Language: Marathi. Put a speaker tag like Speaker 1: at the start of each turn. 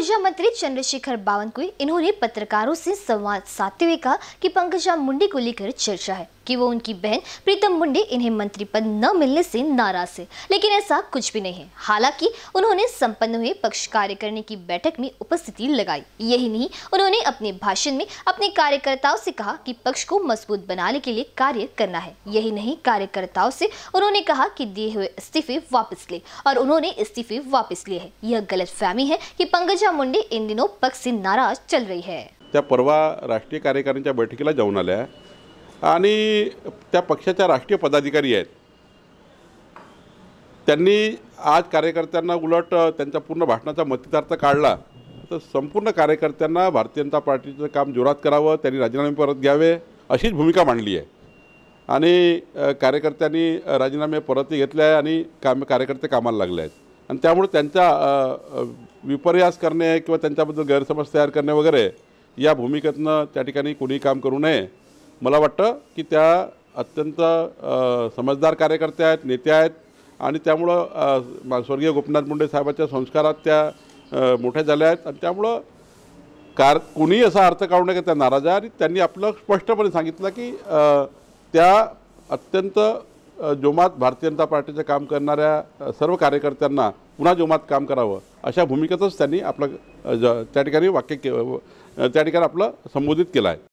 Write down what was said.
Speaker 1: ऊर्जा मंत्री चंद्रशेखर बावनकुई इन्होंने पत्रकारों से संवाद साधते हुए कहा कि पंकजा मुंडी को लेकर चर्चा है कि वो उनकी बहन प्रीतम मुंडे इन्हें मंत्री पद न मिलने से नाराज है लेकिन ऐसा कुछ भी नहीं है हालांकि उन्होंने संपन्न हुए पक्ष कार्य करने की बैठक में उपस्थिति लगाई यही नहीं उन्होंने अपने भाषण में अपने कार्यकर्ताओं से कहा कि पक्ष को मजबूत बनाने के लिए कार्य करना है यही नहीं कार्यकर्ताओं से उन्होंने कहा कि दिए हुए इस्तीफे वापस ले और उन्होंने इस्तीफे वापस लिए है यह गलत फहमी है कि पंकजा मुंडे इन दिनों पक्ष से नाराज चल रही है
Speaker 2: परवा राष्ट्रीय कार्यकारिणी बैठकी जाऊन आया आणि त्या पक्षाच्या राष्ट्रीय पदाधिकारी आहेत त्यांनी आज कार्यकर्त्यांना उलट त्यांच्या पूर्ण भाषणाचा मतदार्थ काढला तर संपूर्ण कार्यकर्त्यांना भारतीय जनता पार्टीचं काम जोरात करावं त्यांनी राजीनामे परत घ्यावे अशीच भूमिका मांडली आहे आणि कार्यकर्त्यांनी राजीनामे परत घेतले आहे आणि काम कार्यकर्ते कामाला लागले आहेत आणि त्यामुळे त्यांचा विपर्यास करणे किंवा त्यांच्याबद्दल गैरसमज तयार करणे वगैरे या भूमिकेतनं त्या ठिकाणी कोणीही काम करू नये मला वाटतं की त्या अत्यंत समजदार कार्यकर्त्या आहेत नेत्या आहेत आणि त्यामुळं स्वर्गीय गोपीनाथ मुंडे साहेबाच्या संस्कारात त्या मोठ्या झाल्या आहेत आणि त्यामुळं कार कुणीही असा अर्थ काढू नये की त्या नाराज आहे आणि त्यांनी आपलं स्पष्टपणे सांगितलं की त्या अत्यंत जोमात भारतीय जनता पार्टीचं काम करणाऱ्या सर्व कार्यकर्त्यांना पुन्हा जोमात काम करावं अशा भूमिकेतच त्यांनी आपलं ज त्या ठिकाणी वाक्य के त्या ठिकाणी आपलं संबोधित केलं आहे